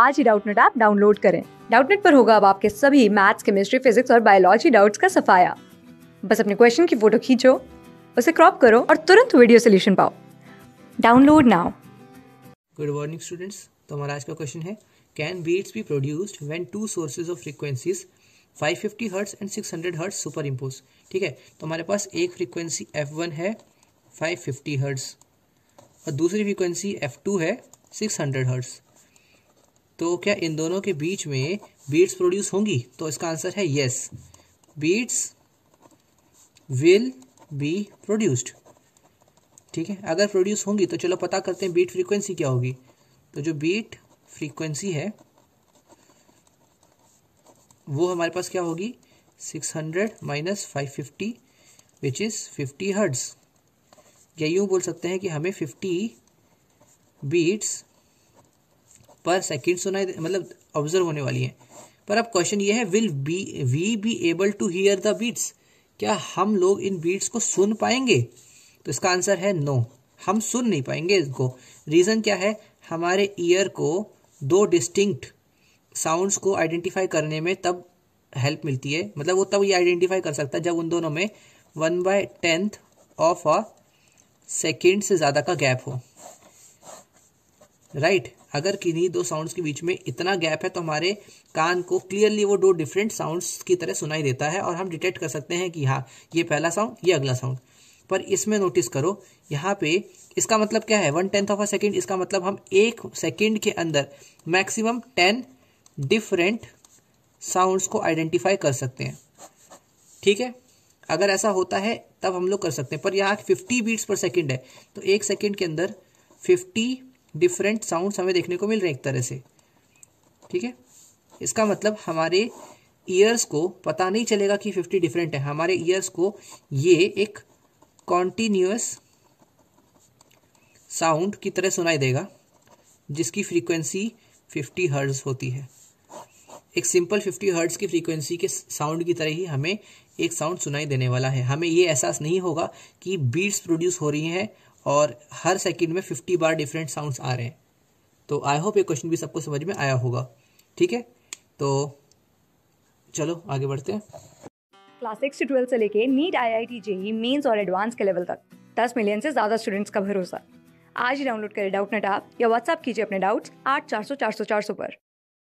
आज ही Doubtnut app download करें डाउटनेट पर होगा अब आपके सभी मैथ्स केमिस्ट्री फिजिक्स और बायोलॉजी डाउट्स का सफाया बस अपने क्वेश्चन की फोटो खींचो उसे क्रॉप करो और तुरंत वीडियो सोल्यूशन पाओ download now good morning students तो हमारा आज का क्वेश्चन है can beats be produced when two sources of frequencies 550 hertz and 600 hertz superimpose ठीक है तो हमारे पास एक फ्रीक्वेंसी एफ वन है 550 हर्ट्ज और दूसरी फ्रीक्वेंसी एफ टू है 600 हर्ट्ज तो क्या इन दोनों के बीच में बीट्स प्रोड्यूस होंगी तो इसका आंसर है yes beats will be produced ठीक है अगर प्रोड्यूस होंगी तो चलो पता करते हैं बीट फ्रीक्वेंसी क्या होगी तो जो बीट फ्रीक्वेंसी है वो हमारे पास क्या होगी 600 hundred minus five fifty which is fifty hertz या यूं बोल सकते हैं कि हमें फिफ्टी बीट्स पर सेकेंड तो सुनाई मतलब ऑब्जर्व होने वाली हैं पर अब क्वेश्चन ये है will be we be able to hear the beats क्या हम लोग इन बीट्स को सुन पाएंगे तो इसका आंसर है नो हम सुन नहीं पाएंगे इसको रीज़न क्या है हमारे ईयर को दो डिस्टिंक्ट साउंड्स को आइडेंटिफाई करने में तब हेल्प मिलती है मतलब वो तब ये आइडेंटिफाई कर सकता है जब उन दोनों में one by tenth of a second से ज़्यादा का गैप हो राइट right? अगर किन्हीं दो साउंड्स के बीच में इतना गैप है तो हमारे कान को क्लियरली वो दो डिफरेंट साउंड्स की तरह सुनाई देता है और हम डिटेक्ट कर सकते हैं कि हाँ ये पहला साउंड ये अगला साउंड पर इसमें नोटिस करो यहाँ पे इसका मतलब क्या है one tenth of a second इसका मतलब हम एक सेकेंड के अंदर मैक्सिमम टेन डिफरेंट साउंड्स को आइडेंटिफाई कर सकते हैं ठीक है अगर ऐसा होता है तब हम लोग कर सकते हैं पर यहाँ फिफ्टी बीट्स पर सेकेंड है तो एक सेकेंड के अंदर फिफ्टी डिफरेंट साउंड्स हमें देखने को मिल रहे हैं एक तरह से ठीक है इसका मतलब हमारे ईयर्स को पता नहीं चलेगा कि फिफ्टी डिफरेंट है हमारे ईयर्स को ये एक कॉन्टीन्यूस साउंड की तरह सुनाई देगा जिसकी फ्रीक्वेंसी फिफ्टी हर्ड्स होती है एक सिंपल फिफ्टी हर्ड्स की फ्रीक्वेंसी के साउंड की तरह ही हमें एक साउंड सुनाई देने वाला है हमें ये एहसास नहीं होगा कि बीट्स प्रोड्यूस हो रही हैं और हर सेकंड में फिफ्टी बार डिफरेंट साउंड्स आ रहे हैं तो आई होप ये क्वेश्चन भी सबको समझ में आया होगा ठीक है तो चलो आगे बढ़ते हैं क्लास सिक्स ट्वेल्थ से लेके NEET I I T JEE mains और एडवांस के लेवल तक दस मिलियन से ज़्यादा स्टूडेंट्स का भरोसा आज ही डाउनलोड करें डाउट नेट ऐप या व्हाट्सअप कीजिए अपने डाउट्स आठ चार सौ चार सौ चार सौ पर